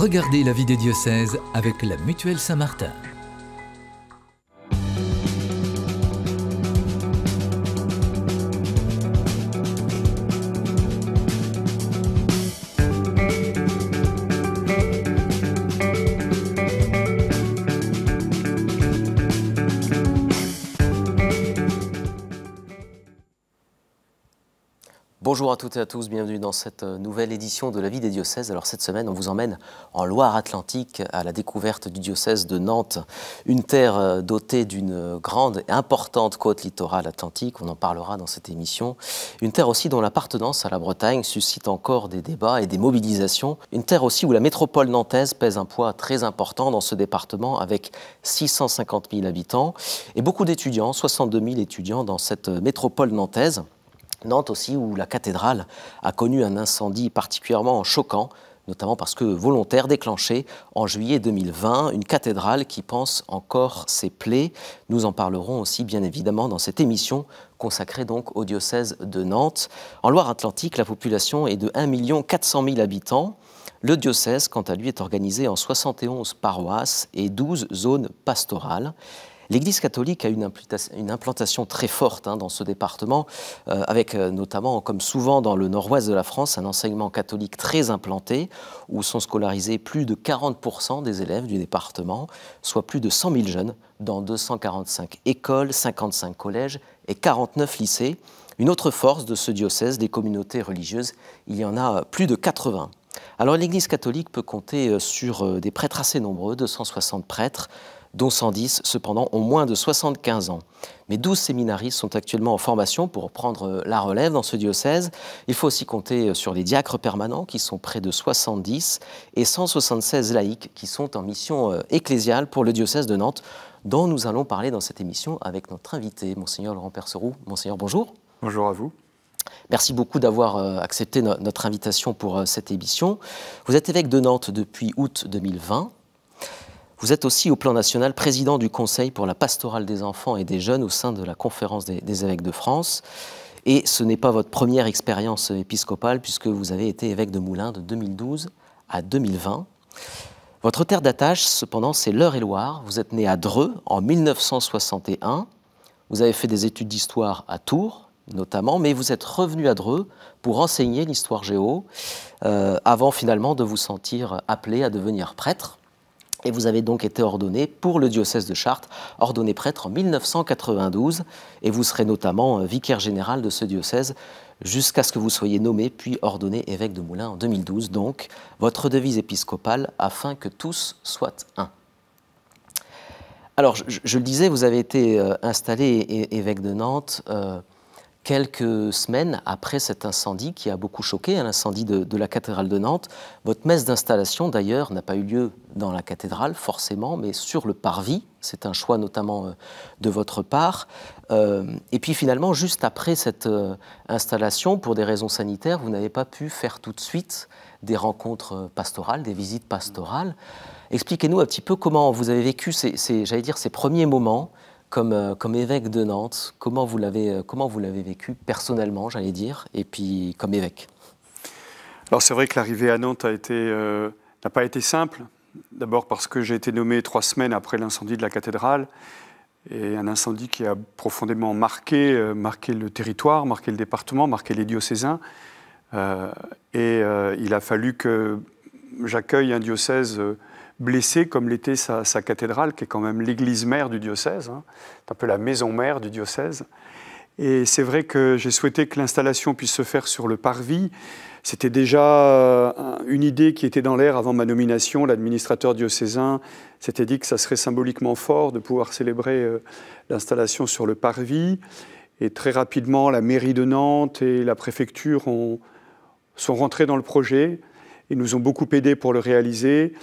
Regardez la vie des diocèses avec la Mutuelle Saint-Martin. Bonjour à toutes et à tous, bienvenue dans cette euh, nouvelle édition de la vie des diocèses. Alors cette semaine, on vous emmène en Loire-Atlantique à la découverte du diocèse de Nantes, une terre euh, dotée d'une euh, grande et importante côte littorale atlantique, on en parlera dans cette émission, une terre aussi dont l'appartenance à la Bretagne suscite encore des débats et des mobilisations, une terre aussi où la métropole nantaise pèse un poids très important dans ce département avec 650 000 habitants et beaucoup d'étudiants, 62 000 étudiants dans cette métropole nantaise. Nantes aussi, où la cathédrale a connu un incendie particulièrement choquant, notamment parce que volontaire déclenché en juillet 2020, une cathédrale qui pense encore ses plaies. Nous en parlerons aussi bien évidemment dans cette émission consacrée donc au diocèse de Nantes. En Loire-Atlantique, la population est de 1 400 000 habitants. Le diocèse, quant à lui, est organisé en 71 paroisses et 12 zones pastorales. L'Église catholique a une, implantation très forte hein, dans ce département, euh, avec euh, notamment, comme souvent dans le nord-ouest de la France, un enseignement catholique très implanté, où sont scolarisés plus de 40% des élèves du département, soit plus de 100 000 jeunes, dans 245 écoles, 55 collèges et 49 lycées. Une autre force de ce diocèse, des communautés religieuses, il y en a plus de 80. Alors l'Église catholique peut compter euh, sur des prêtres assez nombreux, 260 prêtres, dont 110 cependant ont moins de 75 ans. Mais 12 séminaristes sont actuellement en formation pour prendre euh, la relève dans ce diocèse. Il faut aussi compter euh, sur les diacres permanents qui sont près de 70 et 176 laïcs qui sont en mission euh, ecclésiale pour le diocèse de Nantes dont nous allons parler dans cette émission avec notre invité, Monseigneur Laurent Perceroux. Monseigneur, bonjour. Bonjour à vous. Merci beaucoup d'avoir accepté notre invitation pour cette émission. Vous êtes évêque de Nantes depuis août 2020. Vous êtes aussi au plan national président du Conseil pour la pastorale des enfants et des jeunes au sein de la Conférence des, évêques de France. Et ce n'est pas votre première expérience épiscopale puisque vous avez été évêque de Moulins de 2012 à 2020. Votre terre d'attache, cependant, c'est l'Eure-et-Loire. Vous êtes né à Dreux en 1961. Vous avez fait des études d'histoire à Tours, notamment, mais vous êtes revenu à Dreux pour enseigner l'histoire géo, euh, avant finalement de vous sentir appelé à devenir prêtre. Et vous avez donc été ordonné pour le diocèse de Chartres, ordonné prêtre en 1992, et vous serez notamment euh, vicaire général de ce diocèse jusqu'à ce que vous soyez nommé puis ordonné évêque de Moulins en 2012. Donc, votre devise épiscopale, afin que tous soient un. Alors, je, le disais, vous avez été euh, installé évêque de Nantes. Euh, quelques semaines après cet incendie qui a beaucoup choqué, hein, l'incendie de, la cathédrale de Nantes. Votre messe d'installation, d'ailleurs, n'a pas eu lieu dans la cathédrale, forcément, mais sur le parvis. C'est un choix notamment euh, de votre part. Euh, et puis finalement, juste après cette euh, installation, pour des raisons sanitaires, vous n'avez pas pu faire tout de suite des rencontres pastorales, des visites pastorales. Expliquez-nous un petit peu comment vous avez vécu dire, ces premiers moments, euh, comme, évêque de Nantes, comment vous l'avez, euh, comment vous l'avez vécu personnellement, j'allais dire, et puis comme évêque Alors c'est vrai que l'arrivée à Nantes a été, euh, n'a pas été simple. D'abord parce que j'ai été nommé trois semaines après l'incendie de la cathédrale, et un incendie qui a profondément marqué, marqué le territoire, marqué le département, marqué les diocésains. et il a fallu que j'accueille un diocèse blessé comme l'était sa, cathédrale, qui est quand même l'église mère du diocèse, hein. c'est un peu la maison mère du diocèse. Et c'est vrai que j'ai souhaité que l'installation puisse se faire sur le parvis. C'était déjà euh, une idée qui était dans l'air avant ma nomination. L'administrateur diocésain s'était dit que ça serait symboliquement fort de pouvoir célébrer euh, l'installation sur le parvis. Et très rapidement, la mairie de Nantes et la préfecture ont, sont rentrés dans le projet. et nous ont beaucoup aidés pour le réaliser.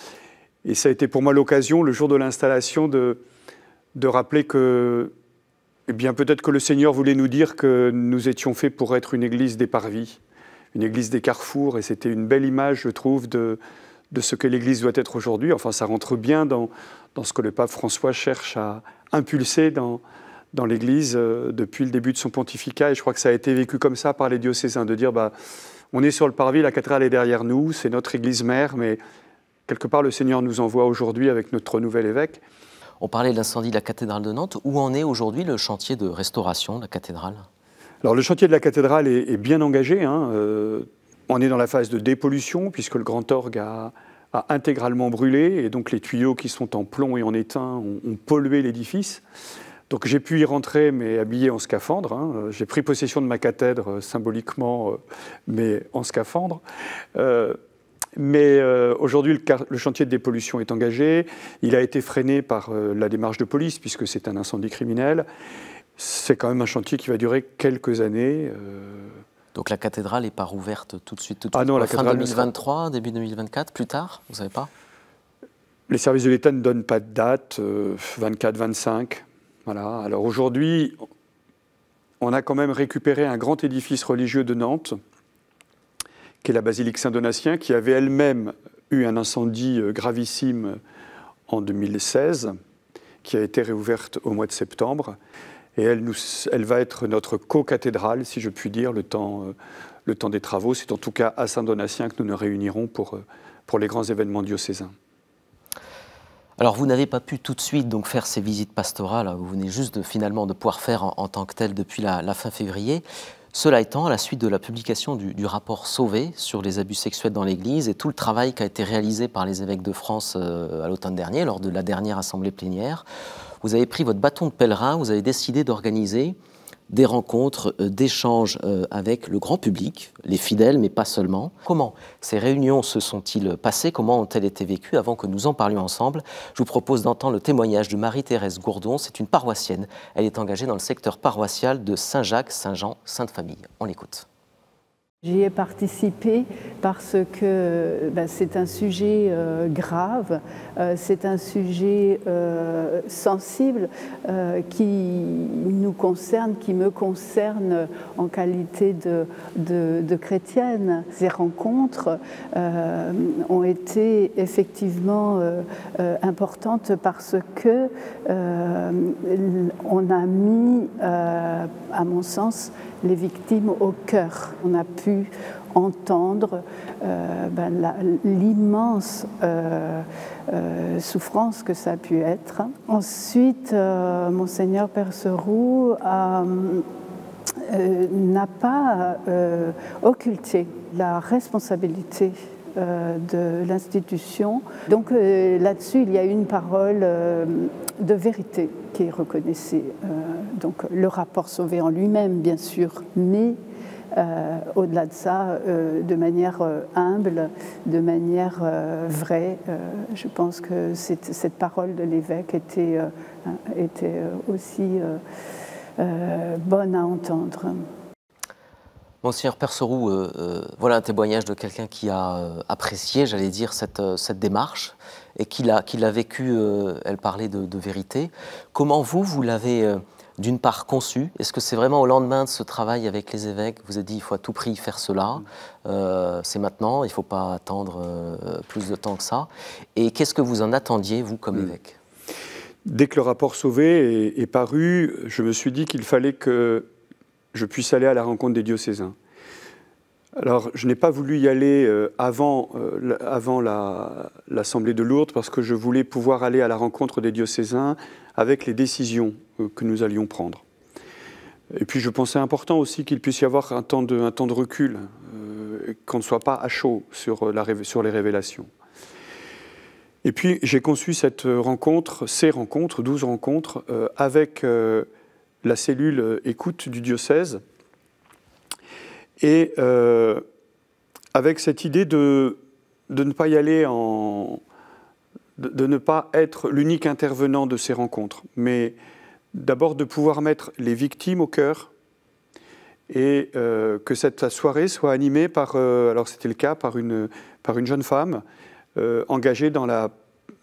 Et ça a été pour moi l'occasion, le jour de l'installation, de, de rappeler que eh bien, peut-être que le Seigneur voulait nous dire que nous étions faits pour être une église des parvis, une église des carrefours, et c'était une belle image, je trouve, de, ce que l'église doit être aujourd'hui. Enfin, ça rentre bien dans, ce que le pape François cherche à impulser dans, dans l'église euh, depuis le début de son pontificat, et je crois que ça a été vécu comme ça par les diocésains, de dire, bah, on est sur le parvis, la cathédrale est derrière nous, c'est notre église mère, mais quelque part, le Seigneur nous envoie aujourd'hui avec notre nouvel évêque. On parlait de l'incendie de la cathédrale de Nantes. Où en est aujourd'hui le chantier de restauration de la cathédrale Alors, le chantier de la cathédrale est, bien engagé. Hein. Euh, on est dans la phase de dépollution, puisque le grand orgue a, intégralement brûlé, et donc les tuyaux qui sont en plomb et en étain ont, pollué l'édifice. Donc j'ai pu y rentrer, mais habillé en scaphandre. Hein. Euh, j'ai pris possession de ma cathèdre euh, symboliquement, mais en scaphandre. Mais euh, aujourd'hui, le, chantier de dépollution est engagé. Il a été freiné par euh, la démarche de police, puisque c'est un incendie criminel. C'est quand même un chantier qui va durer quelques années. Euh. Donc la cathédrale n'est pas rouverte tout de suite, tout de ah suite. Ah non, la fin 2023, début 2024, plus tard, vous savez pas Les services de l'État ne donnent pas de date, 24, 25. Voilà. Alors aujourd'hui, on a quand même récupéré un grand édifice religieux de Nantes qui est la basilique Saint-Donatien, qui avait elle-même eu un incendie euh, gravissime euh, en 2016, qui a été réouverte au mois de septembre. Et elle, nous, elle va être notre co-cathédrale, si je puis dire, le temps, euh, le temps des travaux. C'est en tout cas à Saint-Donatien que nous nous réunirons pour, pour les grands événements diocésains. Alors vous n'avez pas pu tout de suite donc faire ces visites pastorales, vous venez juste de, finalement de pouvoir faire en, tant que tel depuis la, la, fin février. Cela étant, à la suite de la publication du, rapport Sauvé sur les abus sexuels dans l'Église et tout le travail qui a été réalisé par les évêques de France euh, à l'automne dernier, lors de la dernière assemblée plénière, vous avez pris votre bâton de pèlerin, vous avez décidé d'organiser des rencontres euh, d'échanges euh, avec le grand public, les fidèles, mais pas seulement. Comment ces réunions se sont-ils passées Comment ont-elles été vécues Avant que nous en parlions ensemble, je vous propose d'entendre le témoignage de Marie-Thérèse Gourdon. C'est une paroissienne. Elle est engagée dans le secteur paroissial de Saint-Jacques, Saint-Jean, Sainte-Famille. On l'écoute. J'y ai participé parce que ben, c'est un sujet euh, grave, euh, c'est un sujet euh, sensible qui nous concerne, qui me concerne en qualité de, chrétienne. Ces rencontres ont été effectivement importantes parce que on a mis, à mon sens, les victimes au cœur. On a pu entendre euh, ben, l'immense euh, euh, souffrance que ça a pu être. Ensuite, monseigneur Perseroux n'a pas occulté la responsabilité de l'institution. Donc là-dessus, il y a une parole de vérité qui est reconnaissée. donc le rapport Sauvé en lui-même, bien sûr, mais euh, au-delà de ça, euh, de manière euh, humble, de manière vraie. je pense que cette parole de l'évêque était, était aussi bonne à entendre. Monseigneur Perceroux voilà un témoignage de quelqu'un qui a apprécié, j'allais dire, cette, démarche et qui l'a vécu, elle parlait de, de, vérité. Comment vous, vous l'avez d'une part conçu Est-ce que c'est vraiment au lendemain de ce travail avec les évêques Vous avez dit il faut à tout prix faire cela, mm. euh, c'est maintenant, il ne faut pas attendre euh, plus de temps que ça. Et qu'est-ce que vous en attendiez, vous, comme mm. évêque Dès que le rapport Sauvé est paru, je me suis dit qu'il fallait que je puisse aller à la rencontre des diocésains. Alors, je n'ai pas voulu y aller euh, avant, euh, l'Assemblée de Lourdes parce que je voulais pouvoir aller à la rencontre des diocésains avec les décisions euh, que nous allions prendre. Et puis, je pensais important aussi qu'il puisse y avoir un temps de, recul, qu'on ne soit pas à chaud sur, sur les révélations. Et puis, j'ai conçu cette rencontre, ces rencontres, 12 rencontres, avec la cellule écoute du diocèse, et euh, avec cette idée de, de ne pas y aller en. de, ne pas être l'unique intervenant de ces rencontres, mais d'abord de pouvoir mettre les victimes au cœur et euh, que cette soirée soit animée par, euh, alors c'était le cas, par une, par une jeune femme engagée dans la,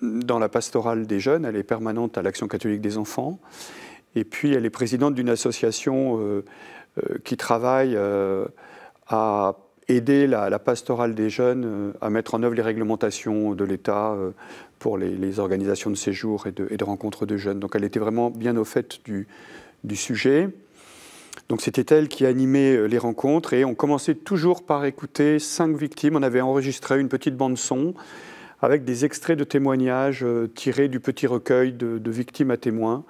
dans la pastorale des jeunes, elle est permanente à l'Action catholique des enfants, et puis elle est présidente d'une association euh, qui travaille euh, à aider la, pastorale des jeunes euh, à mettre en œuvre les réglementations de l'État pour les, organisations de séjour et de, de, rencontres de jeunes. Donc elle était vraiment bien au fait du, sujet. Donc c'était elle qui animait les rencontres et on commençait toujours par écouter cinq victimes. On avait enregistré une petite bande son avec des extraits de témoignages tirés du petit recueil de, victimes à témoins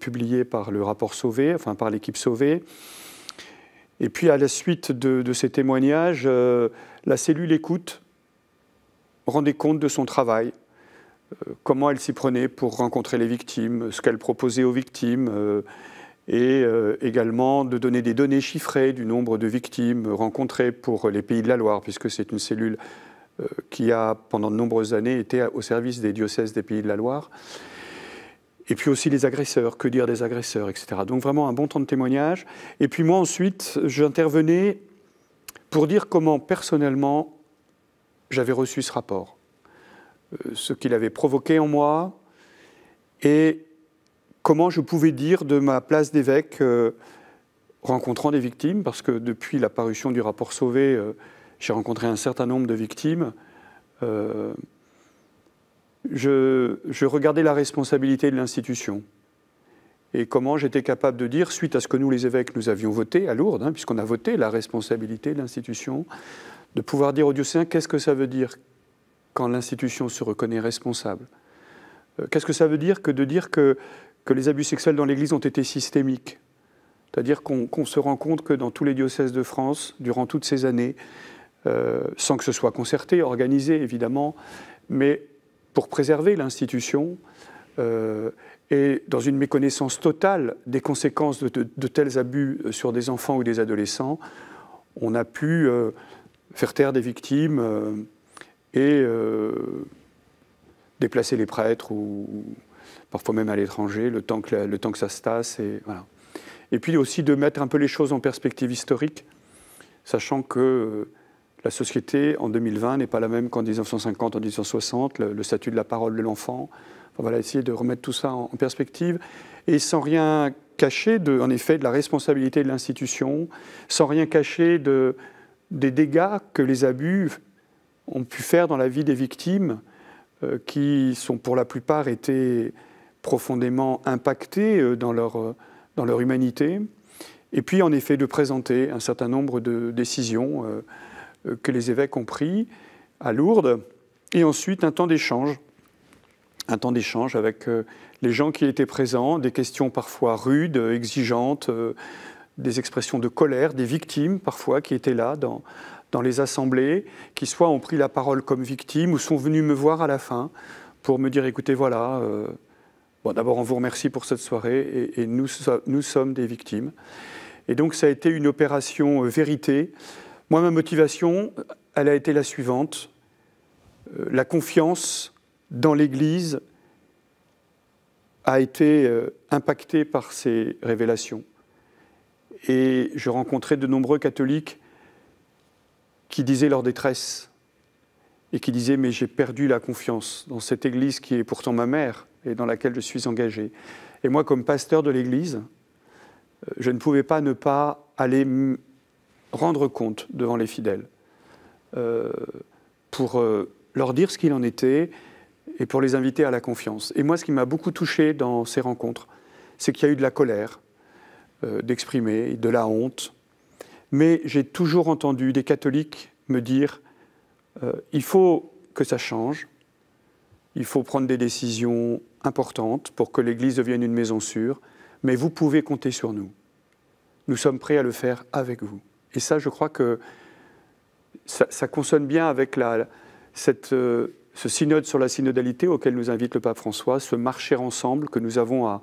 publié par le rapport Sauvé, enfin par l'équipe Sauvé. Et puis à la suite de, ces témoignages, euh, la cellule écoute, rendait compte de son travail, euh, comment elle s'y prenait pour rencontrer les victimes, ce qu'elle proposait aux victimes, euh, et également de donner des données chiffrées du nombre de victimes rencontrées pour les pays de la Loire, puisque c'est une cellule qui a pendant de nombreuses années été au service des diocèses des pays de la Loire. Et puis aussi les agresseurs, que dire des agresseurs, etc. Donc vraiment un bon temps de témoignage. Et puis moi ensuite, j'intervenais pour dire comment personnellement j'avais reçu ce rapport, euh, ce qu'il avait provoqué en moi, et comment je pouvais dire de ma place d'évêque, euh, rencontrant des victimes, parce que depuis la parution du rapport Sauvé, euh, j'ai rencontré un certain nombre de victimes je, regardais la responsabilité de l'institution et comment j'étais capable de dire, suite à ce que nous, les évêques, nous avions voté à Lourdes, hein, puisqu'on a voté la responsabilité de l'institution, de pouvoir dire aux diocésains qu'est-ce que ça veut dire quand l'institution se reconnaît responsable euh, Qu'est-ce que ça veut dire que de dire que, que les abus sexuels dans l'Église ont été systémiques C'est-à-dire qu'on se rend compte que dans tous les diocèses de France, durant toutes ces années, euh, sans que ce soit concerté, organisé évidemment, mais pour préserver l'institution euh, et dans une méconnaissance totale des conséquences de, tels abus euh, sur des enfants ou des adolescents, on a pu euh, faire taire des victimes et déplacer les prêtres ou, parfois même à l'étranger le temps que, le temps que ça se tasse. Et, voilà. et puis aussi de mettre un peu les choses en perspective historique, sachant que la société en 2020 n'est pas la même qu'en 1950, en 1960, le, statut de la parole de l'enfant. On va essayer de remettre tout ça en, perspective et sans rien cacher, de, en effet, de la responsabilité de l'institution, sans rien cacher des dégâts que les abus ont pu faire dans la vie des victimes, euh, qui sont pour la plupart été profondément impactées euh, dans leur, euh, dans leur humanité. Et puis, en effet, de présenter un certain nombre de décisions. Euh, que les évêques ont pris à Lourdes, et ensuite un temps d'échange, un temps d'échange avec euh, les gens qui étaient présents, des questions parfois rudes, exigeantes, euh, des expressions de colère, des victimes parfois qui étaient là dans, dans les assemblées, qui soit ont pris la parole comme victimes ou sont venus me voir à la fin pour me dire écoutez, voilà, bon, d'abord on vous remercie pour cette soirée et, nous, nous, sommes des victimes. Et donc ça a été une opération vérité moi, ma motivation, euh, elle a été la suivante. Euh, la confiance dans l'Église a été euh, impactée par ces révélations. Et je rencontrais de nombreux catholiques qui disaient leur détresse et qui disaient Mais j'ai perdu la confiance dans cette Église qui est pourtant ma mère et dans laquelle je suis engagé. Et moi, comme pasteur de l'Église, je ne pouvais pas ne pas aller rendre compte devant les fidèles, euh, pour euh, leur dire ce qu'il en était et pour les inviter à la confiance. Et moi, ce qui m'a beaucoup touché dans ces rencontres, c'est qu'il y a eu de la colère euh, d'exprimer, de la honte, mais j'ai toujours entendu des catholiques me dire il faut que ça change, il faut prendre des décisions importantes pour que l'Église devienne une maison sûre, mais vous pouvez compter sur nous. Nous sommes prêts à le faire avec vous. Et ça, je crois que ça, consonne bien avec la, cette, euh, ce synode sur la synodalité auquel nous invite le pape François, ce marcher ensemble que nous avons à,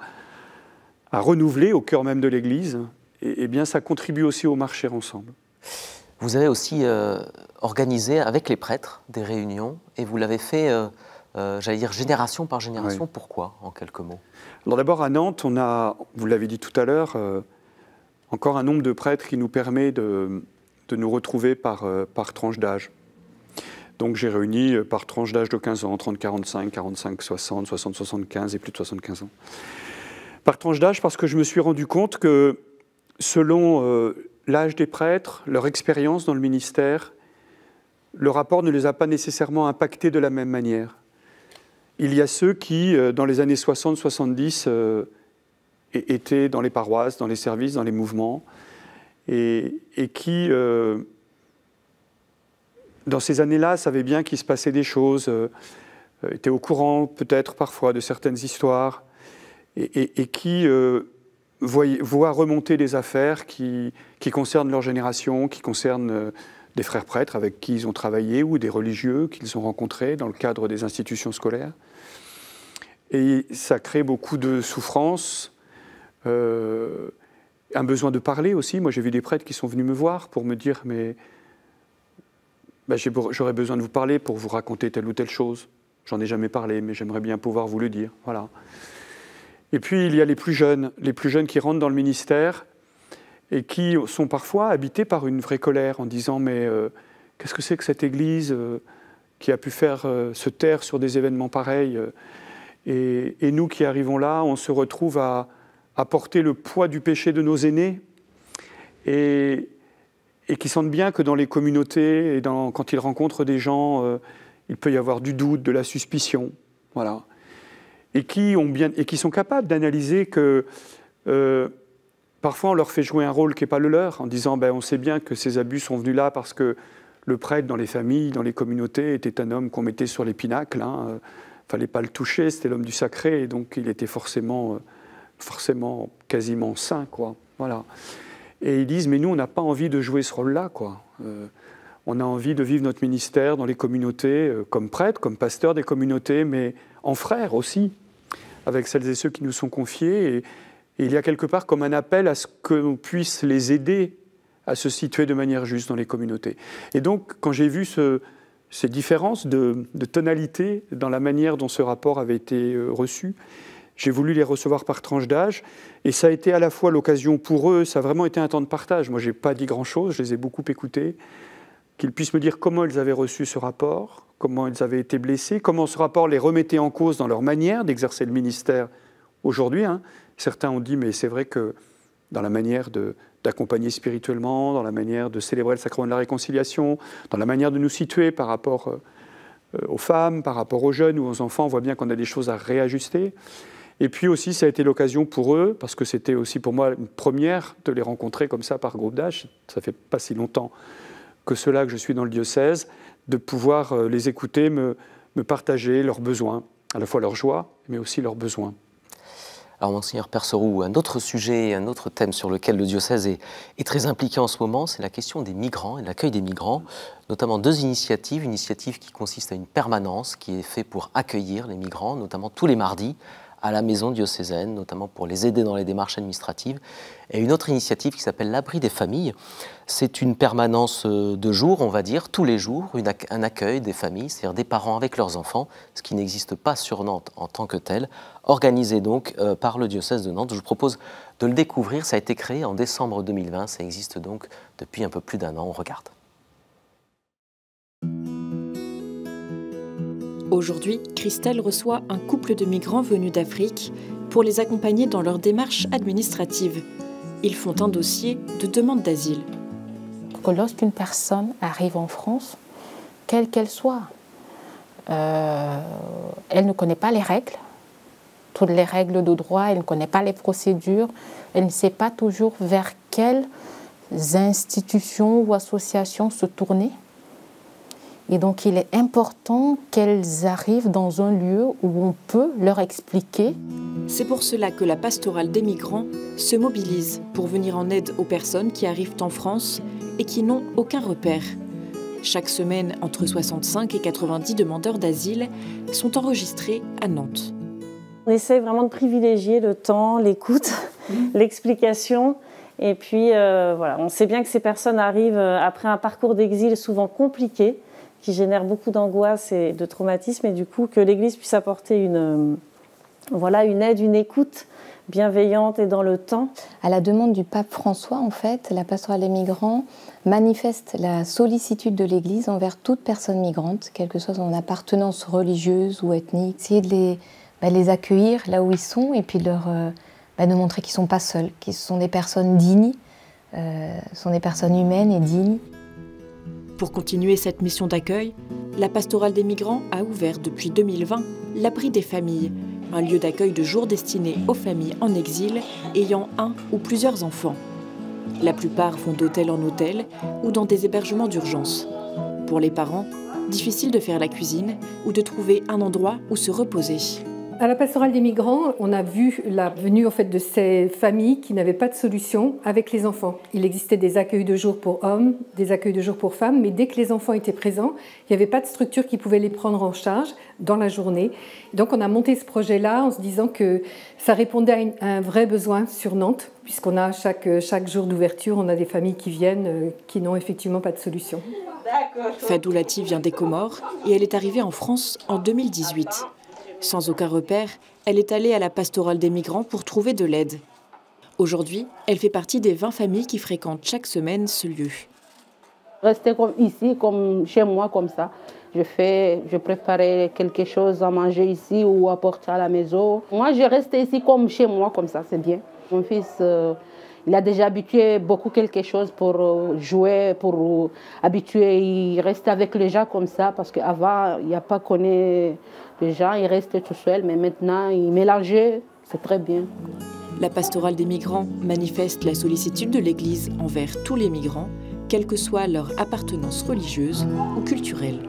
renouveler au cœur même de l'Église, et, bien ça contribue aussi au marcher ensemble. Vous avez aussi euh, organisé avec les prêtres des réunions, et vous l'avez fait, euh, j'allais dire, génération par génération. Pourquoi, en quelques mots Alors d'abord, à Nantes, on a, vous l'avez dit tout à l'heure, encore un nombre de prêtres qui nous permet de, nous retrouver par, euh, par tranche d'âge. Donc j'ai réuni euh, par tranche d'âge de 15 ans, 30, 45, 45, 60, 60, 75 et plus de 75 ans. Par tranche d'âge parce que je me suis rendu compte que selon euh, l'âge des prêtres, leur expérience dans le ministère, le rapport ne les a pas nécessairement impactés de la même manière. Il y a ceux qui, dans les années 60-70, étaient dans les paroisses, dans les services, dans les mouvements, et, qui, euh, dans ces années-là, savaient bien qu'il se passait des choses, euh, étaient au courant peut-être parfois de certaines histoires, et, qui euh, voient, remonter des affaires qui, qui, concernent leur génération, qui concernent des frères prêtres avec qui ils ont travaillé ou des religieux qu'ils ont rencontrés dans le cadre des institutions scolaires. Et ça crée beaucoup de souffrances, euh, un besoin de parler aussi. Moi, j'ai vu des prêtres qui sont venus me voir pour me dire, mais bah, j'aurais besoin de vous parler pour vous raconter telle ou telle chose. J'en ai jamais parlé, mais j'aimerais bien pouvoir vous le dire. Voilà. Et puis, il y a les plus jeunes, les plus jeunes qui rentrent dans le ministère et qui sont parfois habités par une vraie colère en disant, mais euh, qu'est-ce que c'est que cette Église euh, qui a pu faire se taire sur des événements pareils et, nous qui arrivons là, on se retrouve à à porter le poids du péché de nos aînés et, et qui sentent bien que dans les communautés et dans, quand ils rencontrent des gens, euh, il peut y avoir du doute, de la suspicion, voilà. Et qui, ont bien, et qui sont capables d'analyser que euh, parfois on leur fait jouer un rôle qui n'est pas le leur, en disant ben, on sait bien que ces abus sont venus là parce que le prêtre dans les familles, dans les communautés, était un homme qu'on mettait sur les pinacles. Hein, euh, fallait pas le toucher, c'était l'homme du sacré, et donc il était forcément forcément quasiment sain, quoi. Voilà. Et ils disent, mais nous, on n'a pas envie de jouer ce rôle-là, quoi. Euh, on a envie de vivre notre ministère dans les communautés, euh, comme prêtre, comme pasteur des communautés, mais en frère aussi, avec celles et ceux qui nous sont confiés. Et, il y a quelque part comme un appel à ce qu'on puisse les aider à se situer de manière juste dans les communautés. Et donc, quand j'ai vu ces différences de, de, tonalité dans la manière dont ce rapport avait été euh, reçu, j'ai voulu les recevoir par tranche d'âge et ça a été à la fois l'occasion pour eux, ça a vraiment été un temps de partage. Moi, je n'ai pas dit grand-chose, je les ai beaucoup écoutés. Qu'ils puissent me dire comment ils avaient reçu ce rapport, comment ils avaient été blessés, comment ce rapport les remettait en cause dans leur manière d'exercer le ministère aujourd'hui. Hein. Certains ont dit, mais c'est vrai que dans la manière d'accompagner spirituellement, dans la manière de célébrer le sacrement de la réconciliation, dans la manière de nous situer par rapport euh, aux femmes, par rapport aux jeunes ou aux enfants, on voit bien qu'on a des choses à réajuster. Et puis aussi, ça a été l'occasion pour eux, parce que c'était aussi pour moi une première de les rencontrer comme ça par groupe d'âge. Ça fait pas si longtemps que cela que je suis dans le diocèse, de pouvoir euh, les écouter, me, partager leurs besoins, à la fois leur joie, mais aussi leurs besoins. Alors, Monseigneur Perserou, un autre sujet, un autre thème sur lequel le diocèse est, est très impliqué en ce moment, c'est la question des migrants et l'accueil des migrants, notamment deux initiatives. Une initiative qui consiste à une permanence qui est faite pour accueillir les migrants, notamment tous les mardis, à la maison diocésaine, notamment pour les aider dans les démarches administratives. Et une autre initiative qui s'appelle l'abri des familles. C'est une permanence euh, de jour, on va dire, tous les jours, un accueil des familles, c'est-à-dire des parents avec leurs enfants, ce qui n'existe pas sur Nantes en tant que tel, organisé donc euh, par le diocèse de Nantes. Je vous propose de le découvrir, ça a été créé en décembre 2020, ça existe donc depuis un peu plus d'un an, on regarde. Aujourd'hui, Christelle reçoit un couple de migrants venus d'Afrique pour les accompagner dans leur démarche administrative. Ils font un dossier de demande d'asile. Lorsqu'une personne arrive en France, quelle qu'elle soit, euh, elle ne connaît pas les règles, toutes les règles de droit, elle ne connaît pas les procédures, elle ne sait pas toujours vers quelles institutions ou associations se tourner. Et donc il est important qu'elles arrivent dans un lieu où on peut leur expliquer. C'est pour cela que la pastorale des migrants se mobilise pour venir en aide aux personnes qui arrivent en France et qui n'ont aucun repère. Chaque semaine, entre 65 et 90 demandeurs d'asile sont enregistrés à Nantes. On essaie vraiment de privilégier le temps, l'écoute, l'explication. Et puis, euh, on sait bien que ces personnes arrivent euh, après un parcours d'exil souvent compliqué qui génère beaucoup d'angoisse et de traumatisme. Et du coup, que l'Église puisse apporter une, euh, voilà, une aide, une écoute bienveillante et dans le temps. À la demande du pape François, en fait, la pastorale des migrants manifeste la sollicitude de l'Église envers toute personne migrante, quelle que soit son appartenance religieuse ou ethnique. Essayer de les, bah, les accueillir là où ils sont et puis de leur, euh, bah, de montrer qu'ils ne sont pas seuls, qu'ils sont des personnes dignes, euh, sont des personnes humaines et dignes. Pour continuer cette mission d'accueil, la pastorale des migrants a ouvert depuis 2020 l'abri des familles, un lieu d'accueil de jour destiné aux familles en exil ayant un ou plusieurs enfants. La plupart vont d'hôtel en hôtel ou dans des hébergements d'urgence. Pour les parents, difficile de faire la cuisine ou de trouver un endroit où se reposer. À la pastorale des migrants, on a vu la venue en fait de ces familles qui n'avaient pas de solution avec les enfants. Il existait des accueils de jour pour hommes, des accueils de jour pour femmes, mais dès que les enfants étaient présents, il n'y avait pas de structure qui pouvait les prendre en charge dans la journée. Donc on a monté ce projet-là en se disant que ça répondait à, un vrai besoin sur Nantes, puisqu'on a chaque, chaque jour d'ouverture, on a des familles qui viennent euh, qui n'ont effectivement pas de solution. Fadoulati vient des Comores et elle est arrivée en France en 2018. Sans aucun repère, elle est allée à la pastorale des migrants pour trouver de l'aide. Aujourd'hui, elle fait partie des 20 familles qui fréquentent chaque semaine ce lieu. Rester comme ici, comme chez moi, comme ça. Je fais, je préparais quelque chose à manger ici ou à porter à la maison. Moi, je reste ici comme chez moi, comme ça, c'est bien. Mon fils, euh, il a déjà habitué beaucoup quelque chose pour euh, jouer, pour euh, habituer. Il reste avec les gens comme ça parce qu'avant, il n'y a pas connu les gens, il restait tout seul, mais maintenant, il mélangeait. C'est très bien. La pastorale des migrants manifeste la sollicitude de l'Église envers tous les migrants, quelle que soit leur appartenance religieuse ou culturelle.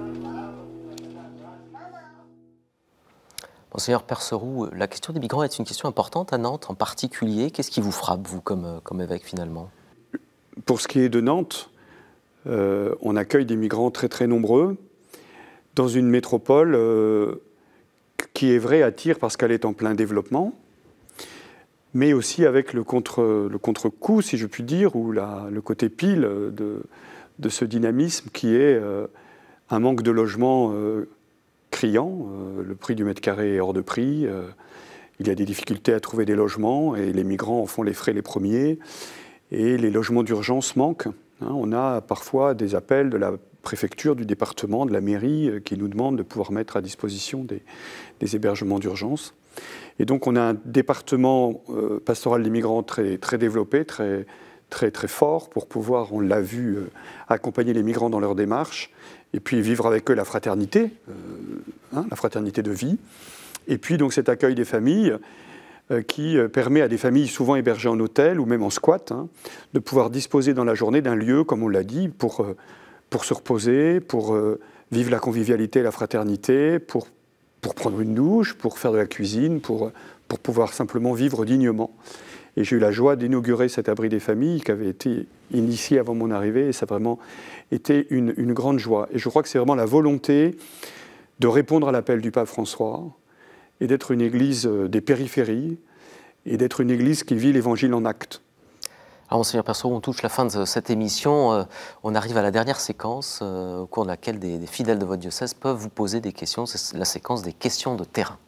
Monsieur Perceroux, euh, la question des migrants est une question importante à Nantes en particulier. Qu'est-ce qui vous frappe, vous, comme, euh, évêque, finalement Pour ce qui est de Nantes, euh, on accueille des migrants très très nombreux dans une métropole qui est vrai attire parce qu'elle est en plein développement, mais aussi avec le contre le contre-coup, si je puis dire, ou le côté pile de, ce dynamisme qui est un manque de logement criant. Euh, le prix du mètre carré est hors de prix. Euh, il y a des difficultés à trouver des logements et les migrants en font les frais les premiers. Et les logements d'urgence manquent. Hein. on a parfois des appels de la préfecture, du département, de la mairie euh, qui nous demandent de pouvoir mettre à disposition des, hébergements d'urgence. Et donc on a un département pastoral des migrants très, développé, très, très très fort pour pouvoir, on l'a vu, accompagner les migrants dans leur démarche et puis vivre avec eux la fraternité, euh, hein, la fraternité de vie. Et puis donc cet accueil des familles euh, qui euh, permet à des familles souvent hébergées en hôtel ou même en squat hein, de pouvoir disposer dans la journée d'un lieu, comme on l'a dit, pour, se reposer, pour vivre la convivialité et la fraternité, pour, prendre une douche, pour faire de la cuisine, pour, pour pouvoir simplement vivre dignement. Et j'ai eu la joie d'inaugurer cet abri des familles qui avait été initié avant mon arrivée. Et ça a vraiment été une, grande joie. Et je crois que c'est vraiment la volonté de répondre à l'appel du pape François et d'être une église des périphéries et d'être une église qui vit l'évangile en acte. Alors, Monseigneur Perceau, on touche la fin de cette émission. Euh, on arrive à la dernière séquence euh, au cours de laquelle des fidèles de votre diocèse peuvent vous poser des questions. C'est la séquence des questions de terrain.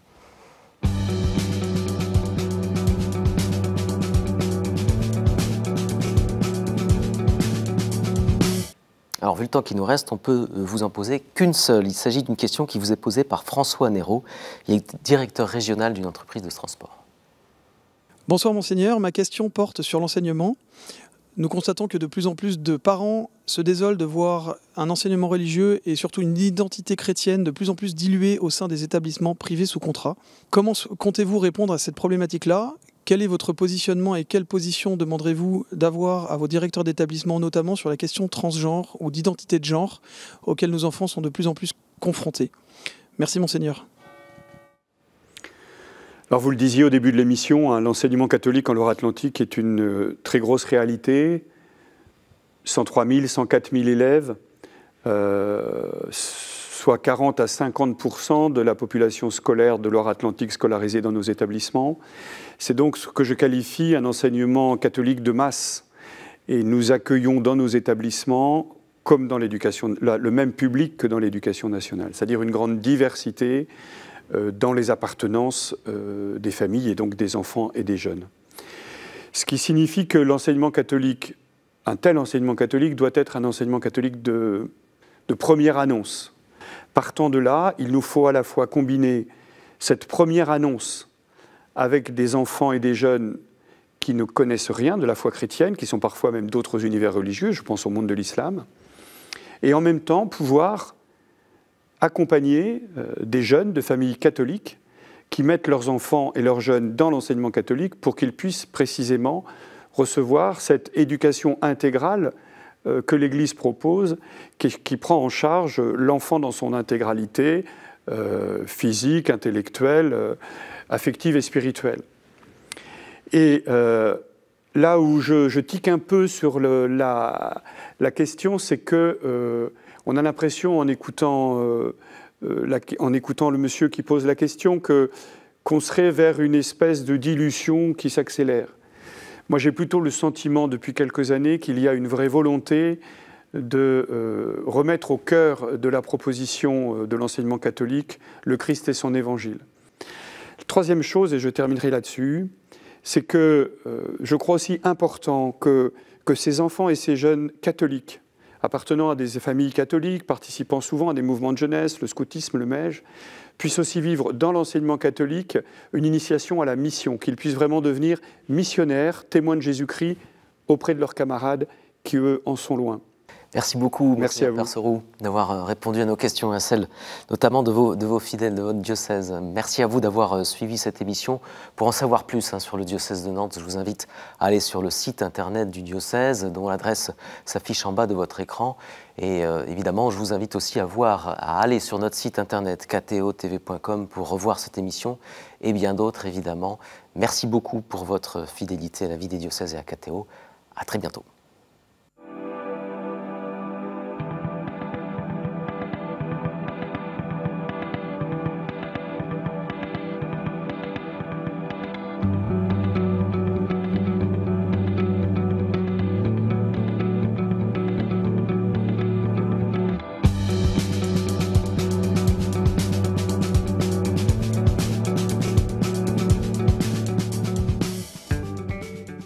Alors, vu le temps qui nous reste, on peut euh, vous en poser qu'une seule. Il s'agit d'une question qui vous est posée par François Néraud, directeur régional d'une entreprise de transport. Bonsoir, Monseigneur. Ma question porte sur l'enseignement. Nous constatons que de plus en plus de parents se désolent de voir un enseignement religieux et surtout une identité chrétienne de plus en plus diluée au sein des établissements privés sous contrat. Comment comptez-vous répondre à cette problématique-là quel est votre positionnement et quelle position demanderez-vous d'avoir à vos directeurs d'établissement, notamment sur la question transgenre ou d'identité de genre, auxquelles nos enfants sont de plus en plus confrontés Merci monseigneur. Alors vous le disiez au début de l'émission, hein, l'enseignement catholique en Loire-Atlantique est une euh, très grosse réalité. 103 000, 104 000 élèves. Euh, soit 40 à 50 de la population scolaire de Loire-Atlantique scolarisée dans nos établissements. C'est donc ce que je qualifie un enseignement catholique de masse. Et nous accueillons dans nos établissements, comme dans l'éducation, le même public que dans l'éducation nationale, c'est-à-dire une grande diversité euh, dans les appartenances euh, des familles et donc des enfants et des jeunes. Ce qui signifie que l'enseignement catholique, un tel enseignement catholique, doit être un enseignement catholique de première annonce, Partant de là, il nous faut à la fois combiner cette première annonce avec des enfants et des jeunes qui ne connaissent rien de la foi chrétienne, qui sont parfois même d'autres univers religieux, je pense au monde de l'islam, et en même temps pouvoir accompagner euh, des jeunes de familles catholiques qui mettent leurs enfants et leurs jeunes dans l'enseignement catholique pour qu'ils puissent précisément recevoir cette éducation intégrale euh, que l'Église propose, qui, prend en charge l'enfant dans son intégralité euh, physique, intellectuelle, euh, affective et spirituelle. Et là où je, tique un peu sur la, question, c'est que on a l'impression, en écoutant en écoutant le monsieur qui pose la question, que qu'on serait vers une espèce de dilution qui s'accélère. Moi, j'ai plutôt le sentiment depuis quelques années qu'il y a une vraie volonté de euh, remettre au cœur de la proposition euh, de l'enseignement catholique le Christ et son évangile. Troisième chose, et je terminerai là-dessus, c'est que euh, je crois aussi important que, que ces enfants et ces jeunes catholiques, appartenant à des familles catholiques, participant souvent à des mouvements de jeunesse, le scoutisme, le MEJ, puissent aussi vivre dans l'enseignement catholique une initiation à la mission, qu'ils puissent vraiment devenir missionnaires, témoins de Jésus-Christ auprès de leurs camarades qui, eux, en sont loin. Merci beaucoup, merci à vous d'avoir euh, répondu à nos questions, à celles notamment de vos, de vos fidèles de votre diocèse. Merci à vous d'avoir euh, suivi cette émission. Pour en savoir plus hein, sur le diocèse de Nantes, je vous invite à aller sur le site internet du diocèse, dont l'adresse s'affiche en bas de votre écran. Et euh, évidemment, je vous invite aussi à voir, à aller sur notre site internet ktotv.com pour revoir cette émission et bien d'autres, évidemment. Merci beaucoup pour votre fidélité à la vie des diocèses et à KTO. À très bientôt.